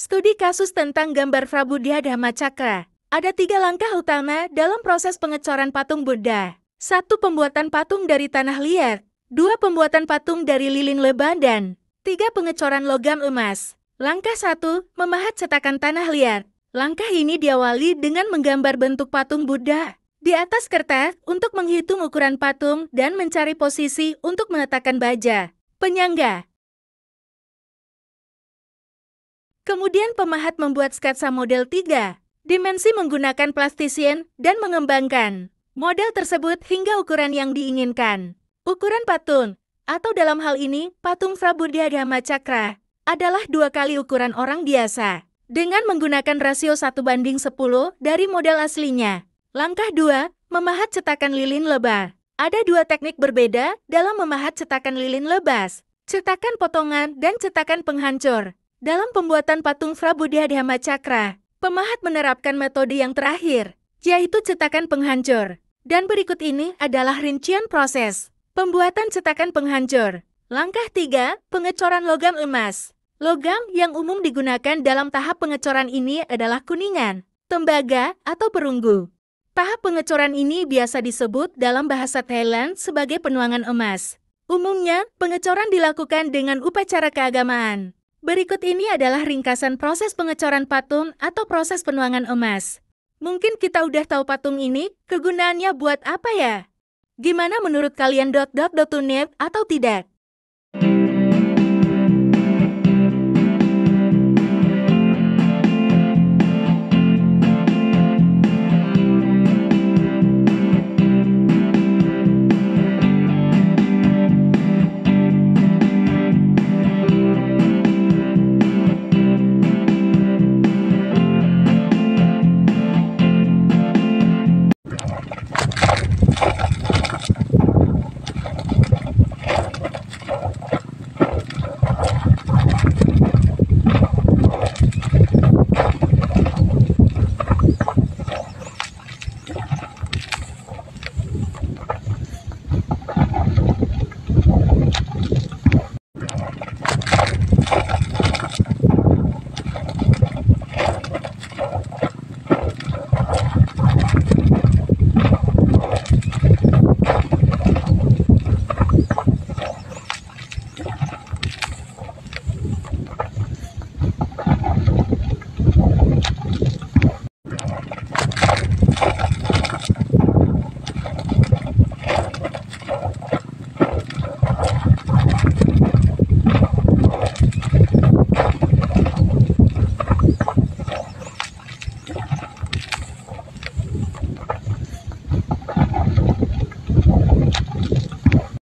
Studi kasus tentang gambar Prabuddha Dhamma Cakra. Ada tiga langkah utama dalam proses pengecoran patung Buddha. Satu pembuatan patung dari tanah liat, dua pembuatan patung dari lilin lebah dan tiga pengecoran logam emas. Langkah satu, memahat cetakan tanah liat. Langkah ini diawali dengan menggambar bentuk patung Buddha di atas kertas untuk menghitung ukuran patung dan mencari posisi untuk meletakkan baja, penyangga, Kemudian pemahat membuat sketsa model 3, dimensi menggunakan plastisien, dan mengembangkan model tersebut hingga ukuran yang diinginkan. Ukuran patung, atau dalam hal ini patung Prabudhyadharma Cakra, adalah dua kali ukuran orang biasa. Dengan menggunakan rasio 1 banding 10 dari model aslinya. Langkah 2, memahat cetakan lilin lebar. Ada dua teknik berbeda dalam memahat cetakan lilin lebas. Cetakan potongan dan cetakan penghancur. Dalam pembuatan patung Frabudhyadhama Cakra, pemahat menerapkan metode yang terakhir, yaitu cetakan penghancur. Dan berikut ini adalah rincian proses. Pembuatan cetakan penghancur. Langkah 3, pengecoran logam emas. Logam yang umum digunakan dalam tahap pengecoran ini adalah kuningan, tembaga, atau perunggu. Tahap pengecoran ini biasa disebut dalam bahasa Thailand sebagai penuangan emas. Umumnya, pengecoran dilakukan dengan upacara keagamaan. Berikut ini adalah ringkasan proses pengecoran patung atau proses penuangan emas. Mungkin kita udah tahu patung ini, kegunaannya buat apa ya? Gimana menurut kalian dot dot dot net atau tidak?